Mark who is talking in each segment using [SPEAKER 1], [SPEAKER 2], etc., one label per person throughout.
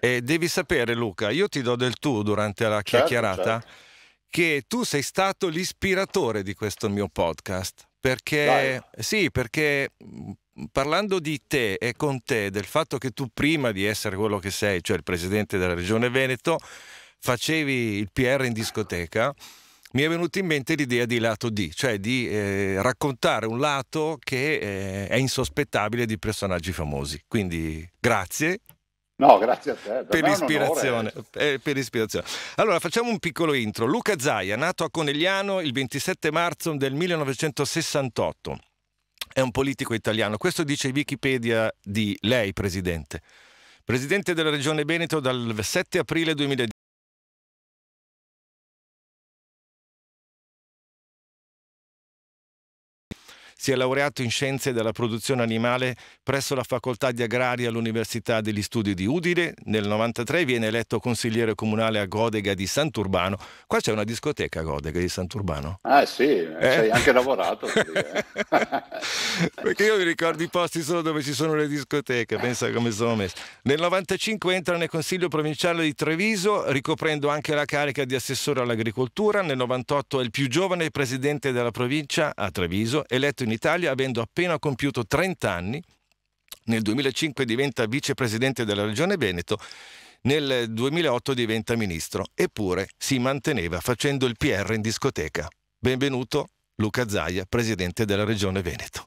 [SPEAKER 1] E devi sapere Luca, io ti do del tu durante la certo, chiacchierata, certo. che tu sei stato l'ispiratore di questo mio podcast. Perché, Dai. sì, perché mm, parlando di te e con te, del fatto che tu prima di essere quello che sei, cioè il presidente della regione Veneto, facevi il PR in discoteca, mi è venuta in mente l'idea di lato D, cioè di eh, raccontare un lato che eh, è insospettabile di personaggi famosi. Quindi grazie
[SPEAKER 2] No, grazie a te. Per ispirazione,
[SPEAKER 1] eh, per ispirazione, Allora, facciamo un piccolo intro. Luca Zaia, nato a Conegliano il 27 marzo del 1968. È un politico italiano. Questo dice Wikipedia di lei, Presidente. Presidente della Regione Veneto dal 7 aprile 2010 Si è laureato in Scienze della produzione animale presso la Facoltà di Agraria all'Università degli Studi di Udine. Nel 1993 viene eletto consigliere comunale a Godega di Sant'Urbano. Qua c'è una discoteca a Godega di Sant'Urbano.
[SPEAKER 2] Ah sì, eh? ci eh? hai anche lavorato. Eh.
[SPEAKER 1] Perché io mi ricordo i posti solo dove ci sono le discoteche, pensa come sono messo. Nel 1995 entra nel Consiglio Provinciale di Treviso, ricoprendo anche la carica di assessore all'agricoltura. Nel 1998 è il più giovane presidente della provincia a Treviso, eletto in all'Italia avendo appena compiuto 30 anni. Nel 2005 diventa vicepresidente della Regione Veneto, nel 2008 diventa ministro, eppure si manteneva facendo il PR in discoteca. Benvenuto Luca Zaia, presidente della Regione Veneto.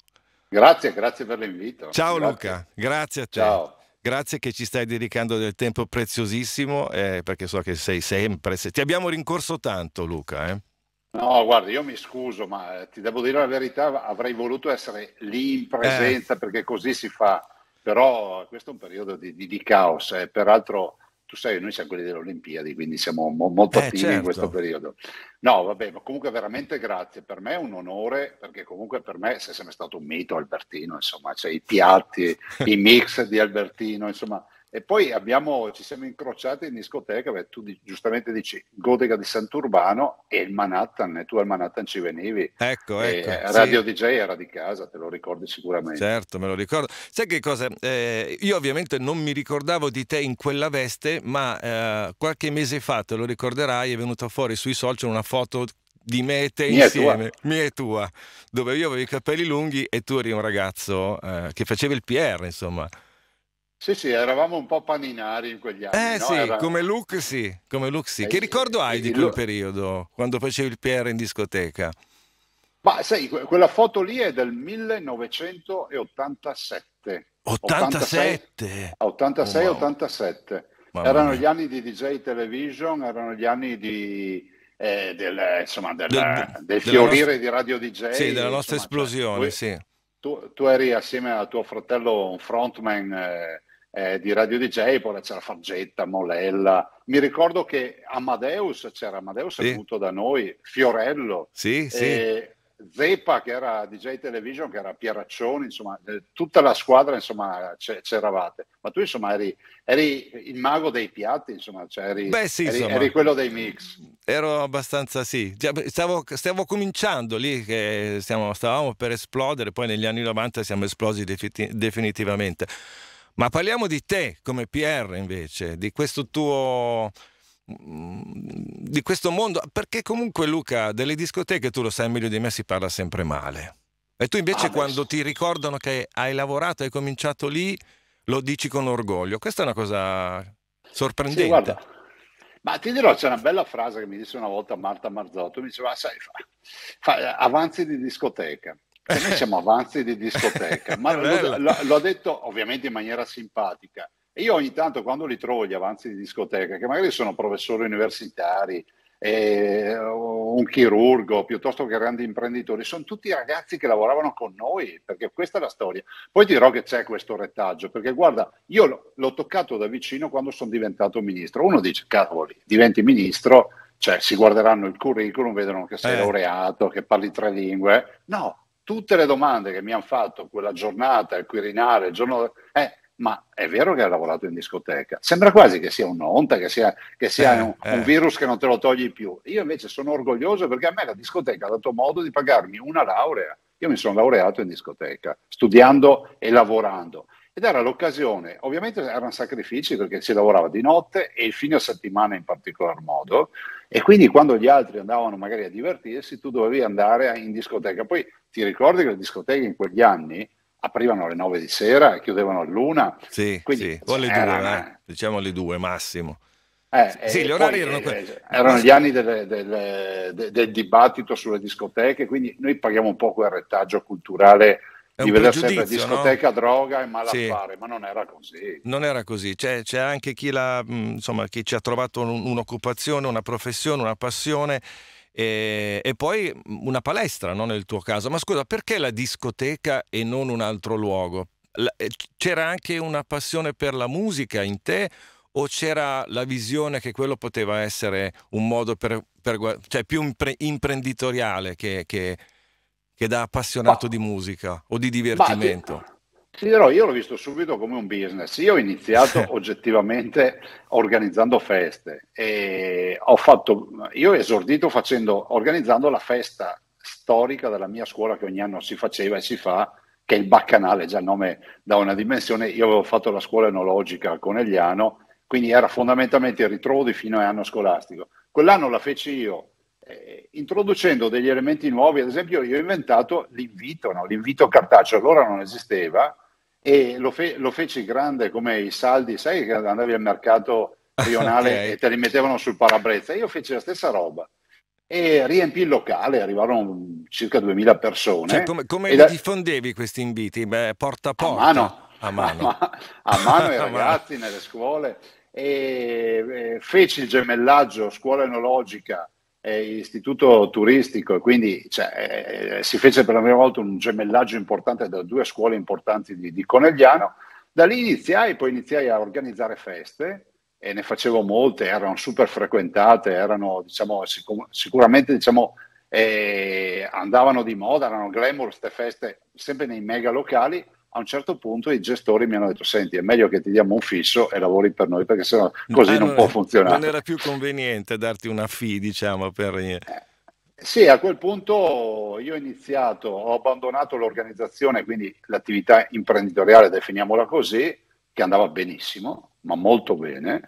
[SPEAKER 2] Grazie, grazie per l'invito. Ciao grazie. Luca,
[SPEAKER 1] grazie a te. Ciao. Grazie che ci stai dedicando del tempo preziosissimo, eh, perché so che sei sempre. Ti abbiamo rincorso tanto, Luca. Eh?
[SPEAKER 2] No, guarda, io mi scuso, ma eh, ti devo dire la verità, avrei voluto essere lì in eh. presenza eh. perché così si fa, però questo è un periodo di, di, di caos e eh. peraltro tu sai, noi siamo quelli delle Olimpiadi, quindi siamo mo- molto eh, attivi certo. in questo periodo. No, vabbè, ma comunque veramente grazie, per me è un onore perché comunque per me sei sempre stato un mito Albertino, insomma, cioè i piatti, i mix di Albertino, insomma e poi abbiamo, ci siamo incrociati in discoteca, beh, tu di, giustamente dici Godega di Sant'Urbano e il Manhattan, e tu al Manhattan ci venivi. Ecco, ecco. Radio sì. DJ era di casa, te lo ricordi sicuramente.
[SPEAKER 1] Certo, me lo ricordo. Sai che cosa? Eh, io ovviamente non mi ricordavo di te in quella veste, ma eh, qualche mese fa, te lo ricorderai, è venuta fuori sui social una foto di me e te mia insieme, tua. mia e tua, dove io avevo i capelli lunghi e tu eri un ragazzo eh, che faceva il PR, insomma.
[SPEAKER 2] Sì, sì, eravamo un po' paninari in quegli anni. Eh no? sì, Era...
[SPEAKER 1] come look sì, come look sì. Eh, che ricordo hai sì, di quel lo... periodo, quando facevi il PR in discoteca?
[SPEAKER 2] Ma sai, quella foto lì è del 1987. 87? 86-87. Wow. Erano gli anni di DJ Television, erano gli anni di, eh, del, insomma, del, del, del fiorire nostra... di Radio DJ. Sì, della nostra insomma, cioè, esplosione, cioè, tu, sì. Tu, tu, eri assieme a tuo fratello un frontman... Eh, eh, di Radio DJ, poi c'era Fargetta, Molella. Mi ricordo che Amadeus c'era, Amadeus sì. è venuto da noi, Fiorello. Sì, sì. Zeppa che era DJ Television, che era Pieraccioni, insomma, eh, tutta la squadra, insomma, c- c'eravate. Ma tu, insomma, eri, eri, il mago dei piatti, insomma, cioè eri, Beh, sì, eri, insomma, eri quello dei mix.
[SPEAKER 1] Ero abbastanza, sì. Stavo, stavo cominciando lì, che stiamo, stavamo per esplodere, poi negli anni 90 siamo esplosi definitivamente. Ma parliamo di te come PR invece, di questo tuo di questo mondo, perché comunque Luca, delle discoteche tu lo sai meglio di me, si parla sempre male. E tu invece ah, quando ti ricordano che hai lavorato, hai cominciato lì, lo dici con orgoglio. Questa è una cosa sorprendente. Sì, guarda,
[SPEAKER 2] ma ti dirò, c'è una bella frase che mi disse una volta Marta Marzotto, mi diceva, ah, sai, fa, fa, avanzi di discoteca. Cioè, noi siamo avanzi di discoteca, ma lo, lo, l'ho detto ovviamente in maniera simpatica. E io ogni tanto quando li trovo gli avanzi di discoteca, che magari sono professori universitari, eh, un chirurgo piuttosto che grandi imprenditori, sono tutti ragazzi che lavoravano con noi, perché questa è la storia. Poi dirò che c'è questo retaggio, perché guarda, io l'ho, l'ho toccato da vicino quando sono diventato ministro. Uno dice, cavoli, diventi ministro, cioè si guarderanno il curriculum, vedono che sei eh. laureato, che parli tre lingue. No, tutte le domande che mi hanno fatto quella giornata il Quirinale, il giorno... Eh, ma è vero che hai lavorato in discoteca? Sembra quasi che sia un'onta, che sia, che sia eh, un, un, eh. virus che non te lo togli più. Io invece sono orgoglioso perché a me la discoteca ha dato modo di pagarmi una laurea io mi sono laureato in discoteca, studiando e lavorando. Ed era l'occasione, ovviamente erano sacrifici perché si lavorava di notte e il fine settimana in particolar modo, e quindi quando gli altri andavano magari a divertirsi, tu dovevi andare in discoteca. Poi ti ricordi che le discoteche in quegli anni aprivano alle 9 di sera e chiudevano all'una?
[SPEAKER 1] Sì, quindi, sì. o alle 2, eh, diciamo alle 2 massimo.
[SPEAKER 2] Eh, sì, eh, gli orari poi,
[SPEAKER 1] erano eh, quelli. Eh, erano gli
[SPEAKER 2] anni delle, delle, de, del dibattito sulle discoteche, quindi noi paghiamo un po' quel retaggio culturale di vedere sempre discoteca, no? droga e malaffare, sì. ma non era così.
[SPEAKER 1] Non era così, c'è, c'è anche chi, la, mm, insomma, chi, ci ha trovato un, un'occupazione, una professione, una passione e, e, poi mm, una palestra, no? nel tuo caso. Ma scusa, perché la discoteca e non un altro luogo? c'era anche una passione per la musica in te o c'era la visione che quello poteva essere un modo per, per cioè più impre, imprenditoriale che, che, che, da appassionato bah, di musica o di divertimento?
[SPEAKER 2] Ti dirò, io l'ho visto subito come un business. Io ho iniziato oggettivamente organizzando feste e ho fatto, io ho esordito facendo, organizzando la festa storica della mia scuola che ogni anno si faceva e si fa, che è il Baccanale, già il nome da una dimensione. Io avevo fatto la scuola enologica a Conegliano quindi era fondamentalmente il ritrovo di fino all'anno scolastico. Quell'anno la feci io, eh, introducendo degli elementi nuovi, ad esempio io ho inventato l'invito, no? l'invito cartaceo, allora non esisteva, e lo, fe- lo, feci grande come i saldi, sai che andavi al mercato rionale okay. e te li mettevano sul parabrezza, io feci la stessa roba e riempì il locale, arrivarono circa 2000 persone. Cioè, come, come da...
[SPEAKER 1] diffondevi questi inviti? Beh, porta a porta? A mano. A mano, a, ma-
[SPEAKER 2] a mano ai ragazzi nelle scuole e feci il gemellaggio scuola enologica e istituto turistico e quindi cioè, eh, si fece per la prima volta un gemellaggio importante da due scuole importanti di, di Conegliano. Da lì iniziai, poi iniziai a organizzare feste e ne facevo molte, erano super frequentate, erano diciamo, sicur- sicuramente diciamo, eh, andavano di moda, erano glamour queste feste sempre nei mega locali a un certo punto i gestori mi hanno detto senti è meglio che ti diamo un fisso e lavori per noi perché sennò così non, ah, non, può funzionare non era
[SPEAKER 1] più conveniente darti una fee diciamo per eh,
[SPEAKER 2] sì a quel punto io ho iniziato ho abbandonato l'organizzazione quindi l'attività imprenditoriale definiamola così che andava benissimo ma molto bene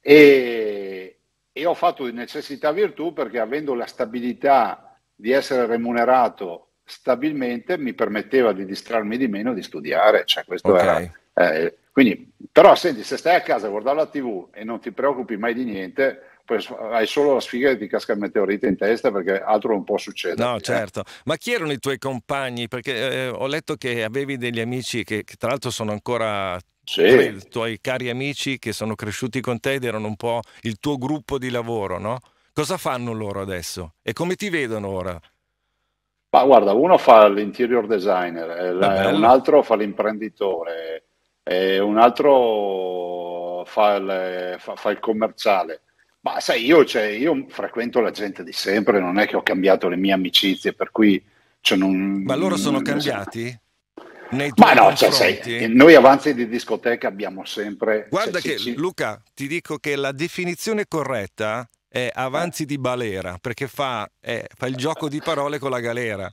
[SPEAKER 2] e, e ho fatto di necessità virtù perché avendo la stabilità di essere remunerato stabilmente mi permetteva di distrarmi di meno di studiare. Cioè, questo okay. era, eh, quindi, però senti, se stai a casa a guardare la TV e non ti preoccupi mai di niente, poi hai solo la sfiga che ti casca il meteorite in testa perché altro non può succedere. No, eh. certo. Eh?
[SPEAKER 1] Ma chi erano i tuoi compagni? Perché eh, ho letto che avevi degli amici che, che tra l'altro sono ancora sì. i tuoi cari amici che sono cresciuti con te ed erano un po' il tuo gruppo di lavoro, no? Cosa fanno loro adesso? E come ti vedono ora?
[SPEAKER 2] Ma guarda, uno fa l'interior designer, eh, l- un altro fa l'imprenditore, un altro fa il, fa, fa il commerciale. Ma sai, io, cioè, io, frequento la gente di sempre, non è che ho cambiato le mie amicizie, per cui... Cioè, non, Ma loro sono non, cambiati? Ma no, cioè, sei, eh, noi avanzi di discoteca abbiamo sempre... Guarda cioè, che, ci, Luca, ti dico
[SPEAKER 1] che la definizione corretta è eh. Avanzi di Balera, perché fa, è, eh, fa il gioco di parole con la galera.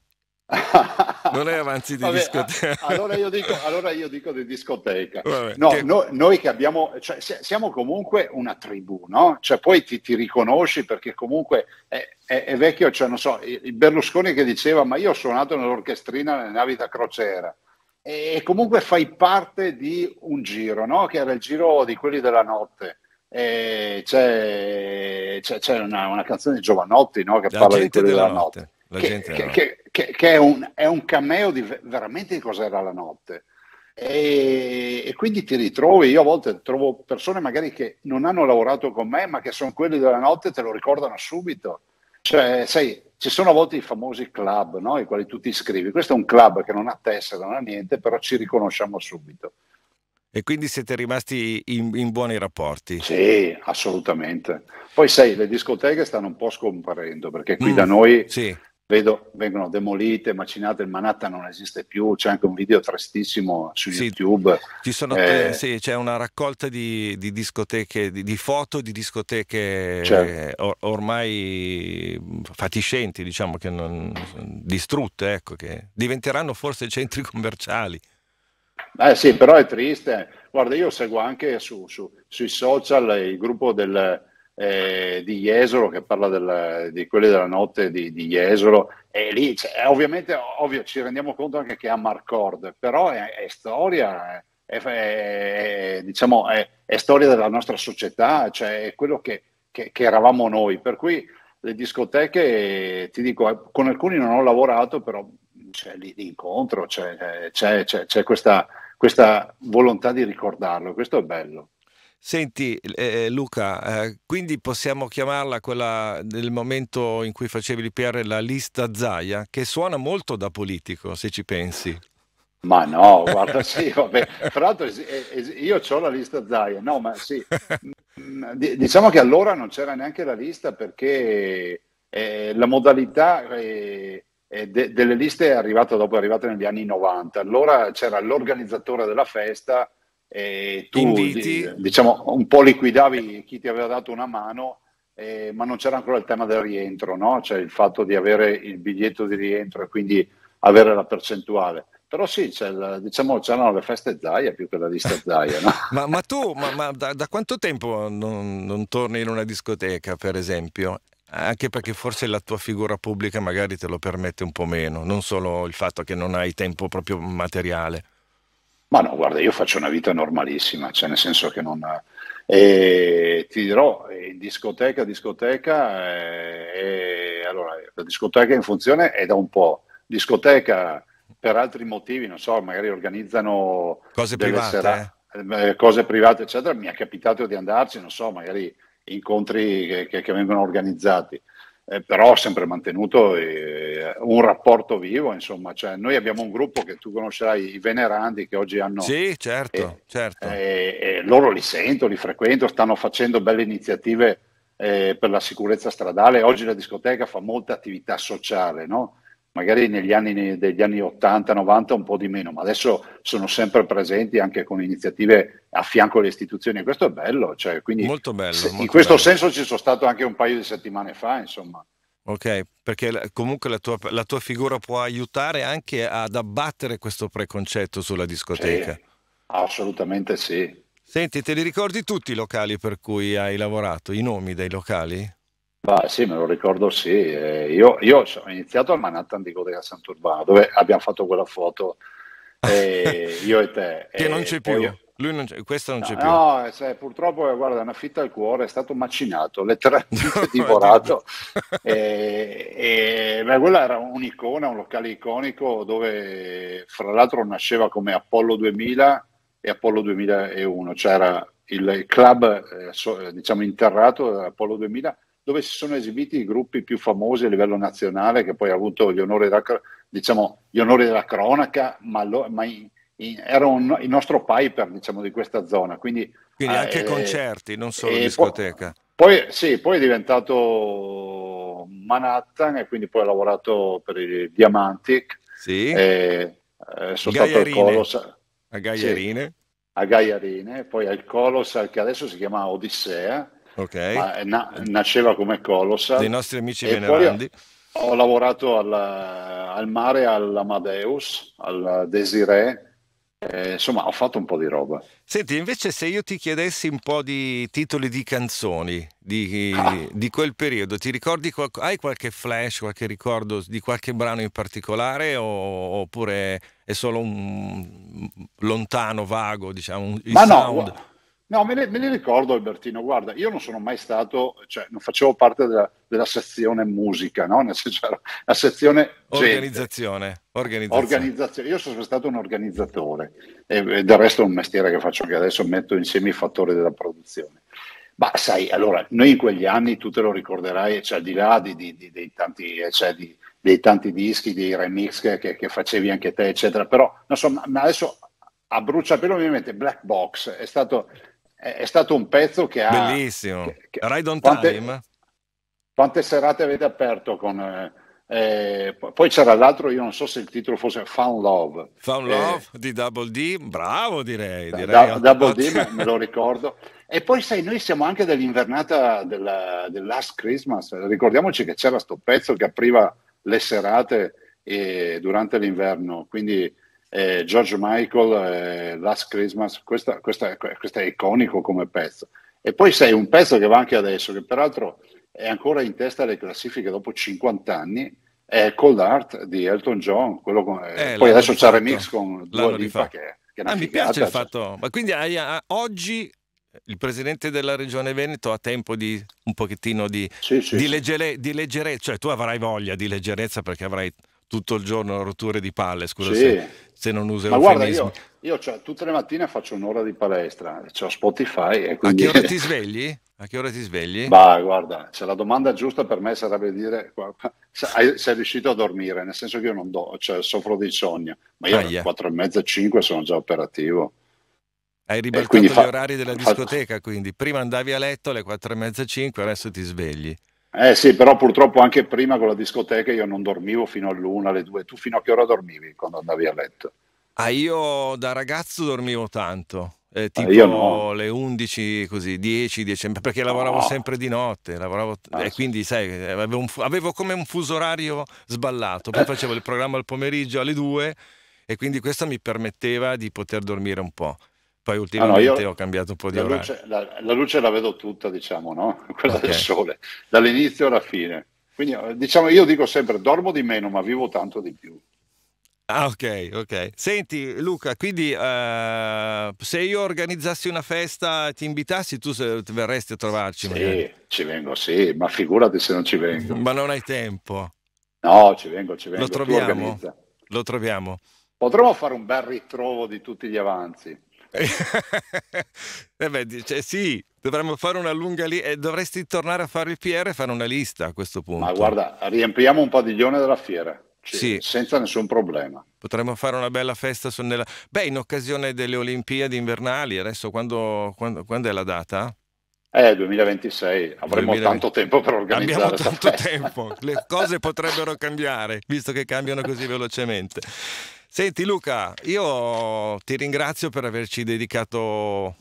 [SPEAKER 1] non è avanzi di Vabbè, discoteca.
[SPEAKER 2] Allora io, dico, allora, io dico, di discoteca. Vabbè, no, che... No, noi che abbiamo, cioè, siamo comunque una tribù, no? Cioè, poi ti, ti riconosci perché comunque è, è, è, vecchio, cioè, non so, il Berlusconi che diceva, ma io ho suonato nell'orchestrina nelle navi da crociera. E, e comunque fai parte di un giro, no? Che era il giro di quelli della notte c'è, c'è, c'è una, una, canzone di Giovanotti no? che la parla di quello della, della notte, notte. La che, gente che, che, che è, un, è, un, cameo di, veramente di cos'era la notte. E, e, quindi ti ritrovi, io a volte trovo persone magari che non hanno lavorato con me, ma che sono quelli della notte e te lo ricordano subito. Cioè, sai, ci sono a volte i famosi club, no? ai quali tu ti iscrivi. Questo è un club che non ha tessera, non ha niente, però ci riconosciamo subito.
[SPEAKER 1] E quindi siete rimasti in, in, buoni rapporti? Sì,
[SPEAKER 2] assolutamente. Poi sai, le discoteche stanno un po' scomparendo perché qui mm, da noi sì. vedo, vengono demolite, macinate, il Manhattan non esiste più, c'è anche un video tristissimo su sì, YouTube. Eh, sì, c'è una
[SPEAKER 1] raccolta di, di discoteche, di, di, foto di discoteche certo. or, ormai fatiscenti, diciamo, che non, distrutte, ecco, che diventeranno forse centri commerciali.
[SPEAKER 2] Eh sì, però è triste. Guarda, io seguo anche su, su, sui social il gruppo del, eh, di Jesolo che parla del, di quelli della notte di, di Jesolo e lì cioè, ovviamente ovvio, ci rendiamo conto anche che è a Marcord, però è, è storia, è, è, diciamo, è, storia della nostra società, cioè è quello che, che, che eravamo noi. Per cui le discoteche, ti dico, eh, con alcuni non ho lavorato, però cioè, l'incontro, c'è, eh, c'è, c'è, c'è questa, questa, volontà di ricordarlo, questo è bello. Senti eh, eh,
[SPEAKER 1] Luca, eh, quindi possiamo chiamarla quella del momento in cui facevi l'IPR la lista Zaia, che suona molto da politico se ci pensi.
[SPEAKER 2] Ma no, guarda, sì, vabbè. Tra l'altro eh, io ho la lista Zaia, no, ma sì. Mm, mm, diciamo che allora non c'era neanche la lista perché eh, la modalità eh, eh, de- delle liste è arrivata dopo, è arrivata negli anni 90. Allora c'era l'organizzatore della festa e eh, tu Inviti. diciamo un po' liquidavi chi ti aveva dato una mano, eh, ma non c'era ancora il tema del rientro, no? cioè il fatto di avere il biglietto di rientro e quindi avere la percentuale. Però sì, c'è, diciamo, c'erano le feste Zaia più che la lista Zaia. No?
[SPEAKER 1] ma, ma, tu, ma, ma da, da, quanto tempo non, non torni in una discoteca, per esempio? anche perché forse la tua figura pubblica magari te lo permette un po' meno, non solo il fatto che non hai tempo proprio materiale.
[SPEAKER 2] Ma no, guarda, io faccio una vita normalissima, cioè nel senso che non... E eh, ti dirò, eh, in discoteca, discoteca, è... Eh, allora, la discoteca in funzione è da un po', discoteca per altri motivi, non so, magari organizzano... Cose private. Serate, eh? Cose private, eccetera, mi è capitato di andarci, non so, magari incontri che, che, che vengono organizzati. Eh, però ho sempre mantenuto eh, un rapporto vivo, insomma, cioè, noi abbiamo un gruppo che tu conoscerai, i Venerandi, che oggi hanno... Sì,
[SPEAKER 1] certo, eh, certo.
[SPEAKER 2] loro li sento, li frequento, stanno facendo belle iniziative eh, per la sicurezza stradale, oggi la discoteca fa molta attività sociale, no? magari negli anni, degli anni 80-90 un po' di meno, ma adesso sono sempre presenti anche con iniziative a fianco alle istituzioni e questo è bello. Cioè, quindi, molto bello. Se, molto in questo bello. senso ci sono stato anche un paio di settimane fa, insomma.
[SPEAKER 1] Ok, perché comunque la tua, la tua figura può aiutare anche ad abbattere questo preconcetto sulla
[SPEAKER 2] discoteca. Sì, assolutamente sì.
[SPEAKER 1] Senti, te li ricordi tutti i locali per cui hai lavorato, i nomi dei locali?
[SPEAKER 2] Bah, sì, me lo ricordo, sì.
[SPEAKER 1] Eh, io, io,
[SPEAKER 2] ho iniziato al Manhattan di Godega Santurbano, dove abbiamo fatto quella foto eh, io e te. che e non eh, c'è poi... più.
[SPEAKER 1] Lui non c'è, questa non no, c'è più. No,
[SPEAKER 2] eh, se, purtroppo, eh, guarda, è una fitta al cuore, è stato macinato, letteralmente divorato. e, e, beh, quella era un'icona, un locale iconico dove, fra l'altro, nasceva come Apollo 2000 e Apollo 2001. C'era il club, eh, so, diciamo, interrato Apollo 2000 dove si sono esibiti i gruppi più famosi a livello nazionale, che poi ha avuto gli onori della, diciamo, gli onori della cronaca, ma, lo, ma in, in, era un, il nostro piper diciamo, di questa zona. Quindi, Quindi eh, anche eh, concerti,
[SPEAKER 1] non solo discoteca.
[SPEAKER 2] Po- poi, sì, poi è diventato Manhattan e quindi poi ha lavorato per i Diamantic.
[SPEAKER 1] Sì. E, eh, eh, sono Gaiarine. stato al Colos.
[SPEAKER 2] A Gagliarine. Sì, a Gagliarine, poi al Colos, che adesso si chiama Odissea okay. na- nasceva come Colossal. Dei nostri amici venerandi. Ho lavorato al, al mare all'Amadeus, al Desiree, eh, insomma, ho fatto un po' di roba.
[SPEAKER 1] Senti, invece, se io ti chiedessi un po' di titoli di canzoni di, ah. di quel periodo, ti ricordi qual- hai qualche flash, qualche ricordo di qualche brano in particolare? O, oppure è solo un lontano, vago, diciamo, il Ma sound? No,
[SPEAKER 2] No, me ne, me ne, ricordo Albertino, guarda, io non sono mai stato, cioè non facevo parte della, della sezione musica, no? Nel senso, cioè, la sezione...
[SPEAKER 1] Organizzazione, organizzazione,
[SPEAKER 2] organizzazione. Io sono sempre stato un organizzatore e, e, del resto è un mestiere che faccio che adesso, metto insieme i fattori della produzione. Ma sai, allora, noi in quegli anni, tu te lo ricorderai, cioè al di là di, di, di, dei, tanti, eh, cioè, dei, tanti, dischi, dei remix che, che, che facevi anche te, eccetera, però, insomma, adesso... A bruciapelo ovviamente Black Box, è stato è, è stato un pezzo che ha... Bellissimo.
[SPEAKER 1] Che, che, Ride on quante,
[SPEAKER 2] Time. Quante serate avete aperto con... Eh, eh, poi c'era l'altro, io non so se il titolo fosse Found Love. Fun eh, Love di Double D, bravo direi. direi da, Double D, me, me, lo ricordo. E poi sai, noi siamo anche dell'invernata della, del Last Christmas, ricordiamoci che c'era questo pezzo che apriva le serate eh, durante l'inverno, quindi eh, George Michael, eh, Last Christmas, questo è iconico come pezzo. E poi sei un pezzo che va anche adesso, che peraltro è ancora in testa alle classifiche dopo 50 anni, è Cold Art di Elton John, con, eh, eh poi adesso c'è il remix con Dua Lipa che, che ah, mi piace il fatto,
[SPEAKER 1] ma quindi hai, a, oggi il presidente della regione Veneto ha tempo di un pochettino di, sì, sì, di, leggere, di leggerezza, cioè tu avrai voglia di leggerezza perché avrai tutto il giorno rotture di palle, scusa sì. se, se, non userò Ma guarda, io,
[SPEAKER 2] io cioè, tutte le mattine faccio un'ora di palestra, ho Spotify e quindi... A che ora ti svegli?
[SPEAKER 1] A che ora ti svegli? Bah,
[SPEAKER 2] guarda, se la domanda giusta per me sarebbe dire guarda, sei riuscito a dormire, nel senso che io non do, cioè, soffro di insonnia, ma io alle 4 e mezza, 5 sono già operativo. Hai ribaltato gli fa... orari della discoteca,
[SPEAKER 1] quindi prima andavi a letto alle 4 e mezza, 5, adesso ti svegli.
[SPEAKER 2] Eh sì, però purtroppo anche prima con la discoteca io non dormivo fino all'una, alle due. Tu fino a che ora dormivi quando andavi a letto? Ah, io da
[SPEAKER 1] ragazzo dormivo tanto, eh, ah, tipo ah, no. le 11, così, 10, 10, perché lavoravo no. sempre di notte, lavoravo, ah, e quindi sai, avevo, un, avevo, come un fuso orario sballato, poi eh. facevo il programma al pomeriggio alle 2 e quindi questo mi permetteva di poter dormire un po'. Poi ultimamente ah, no, io, ho cambiato un po' di la Luce,
[SPEAKER 2] la, la, luce la vedo tutta, diciamo, no? Quella okay. del sole, dall'inizio alla fine. Quindi, eh, diciamo, io dico sempre, dormo di meno, ma vivo tanto di più.
[SPEAKER 1] Ah, ok, ok. Senti, Luca, quindi uh, se io organizzassi una festa e ti invitassi, tu se, verresti a
[SPEAKER 2] trovarci? Sì, magari. ci vengo, sì, ma figurati se non ci vengo. ma non hai tempo. No, ci vengo, ci vengo. Lo troviamo.
[SPEAKER 1] Lo troviamo.
[SPEAKER 2] Potremmo fare un bel ritrovo di tutti gli avanzi. eh beh, dice, sì, dovremmo fare una lunga
[SPEAKER 1] lista. e eh, dovresti tornare a fare il PR e fare una lista a questo punto. Ma guarda,
[SPEAKER 2] riempiamo un padiglione della fiera. Cioè, sì. Senza nessun problema.
[SPEAKER 1] Potremmo fare una bella festa su nella... Beh, in occasione delle Olimpiadi invernali, adesso quando, quando, quando è la data?
[SPEAKER 2] Eh, 2026, avremo 2020. tanto tempo per organizzare. Abbiamo tanto tempo, le cose potrebbero
[SPEAKER 1] cambiare, visto che cambiano così velocemente. Senti Luca, io ti ringrazio per averci dedicato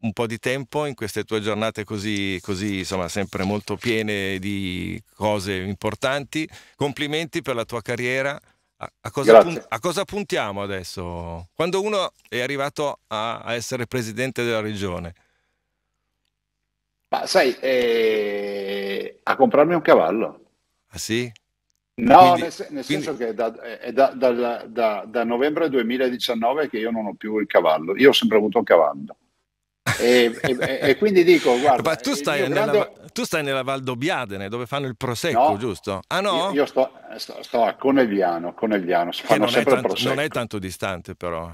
[SPEAKER 1] un po' di tempo in queste tue giornate così, così insomma, sempre molto piene di cose importanti. Complimenti per la tua carriera. A, a, cosa, pun a cosa, puntiamo adesso? Quando uno è arrivato a, a essere presidente della regione?
[SPEAKER 2] Ma sai, eh, a comprarmi un cavallo. Ah sì?
[SPEAKER 1] No, quindi, nel, sen-
[SPEAKER 2] nel quindi... senso che da, è da, da, da, da novembre 2019 che io non ho più il cavallo, io ho sempre avuto un cavallo. e, e, e, quindi dico guarda Ma tu stai, nella, grande...
[SPEAKER 1] tu stai nella Val d'Obiadene dove fanno il prosecco no, giusto? ah
[SPEAKER 2] no? io, io sto, sto, sto, a Conegliano Conegliano fanno non, è tanto, non è
[SPEAKER 1] tanto distante però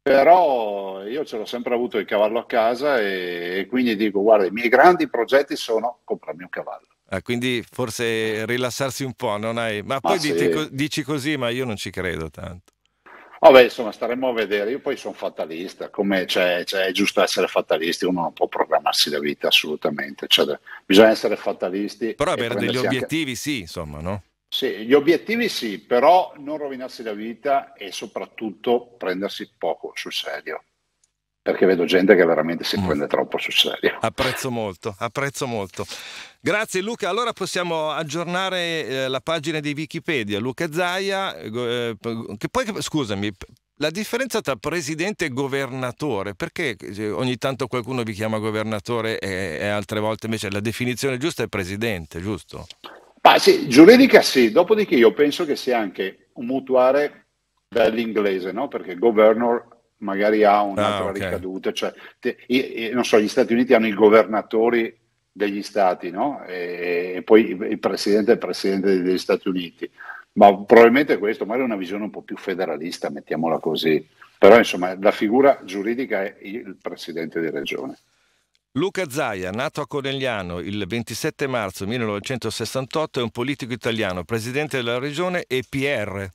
[SPEAKER 2] però io ce l'ho sempre avuto il cavallo a casa e, e quindi dico guarda i miei grandi progetti sono comprarmi un cavallo
[SPEAKER 1] Ah, quindi forse rilassarsi un po', non hai... Ma, ma poi sì. dite, dici così, ma io non ci credo tanto.
[SPEAKER 2] Vabbè, oh, insomma, staremo a vedere. Io poi sono fatalista, come cioè, cioè, è giusto essere fatalisti, uno non può programmarsi la vita assolutamente. Cioè, bisogna essere fatalisti. Però avere degli obiettivi,
[SPEAKER 1] anche... sì, insomma, no? Sì, gli
[SPEAKER 2] obiettivi sì, però non rovinarsi la vita e soprattutto prendersi poco sul serio perché vedo gente che veramente si mm. prende troppo sul serio.
[SPEAKER 1] Apprezzo molto, apprezzo molto. Grazie Luca, allora possiamo aggiornare eh, la pagina di Wikipedia, Luca Zaia, eh, che poi, scusami, la differenza tra presidente e governatore, perché eh, ogni tanto qualcuno vi chiama governatore e, e altre volte invece la definizione giusta è presidente, giusto?
[SPEAKER 2] Ah, sì, giuridica sì, dopodiché io penso che sia anche un mutuare dall'inglese, no? perché governor magari ha un'altra ah, okay. ricaduta. Cioè, te, e, e, non so, gli Stati Uniti hanno i governatori degli stati, no? E, e poi il presidente è il presidente degli Stati Uniti. Ma probabilmente questo, magari è una visione un po' più federalista, mettiamola così. Però insomma, la figura giuridica è il presidente di regione.
[SPEAKER 1] Luca Zaia, nato a Conegliano il 27 marzo 1968, è un politico italiano, presidente della regione e PR,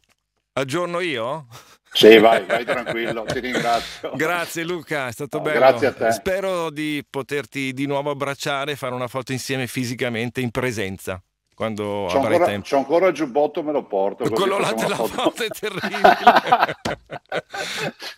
[SPEAKER 1] Aggiorno io?
[SPEAKER 2] Sì, vai, vai tranquillo, ti ringrazio.
[SPEAKER 1] Grazie Luca, è stato no, bello. Grazie a te. Spero di poterti di nuovo abbracciare e fare una foto insieme fisicamente in presenza quando c'ho avrai ancora, tempo.
[SPEAKER 2] C'ho ancora il giubbotto, me lo porto. Quello là te la foto è terribile.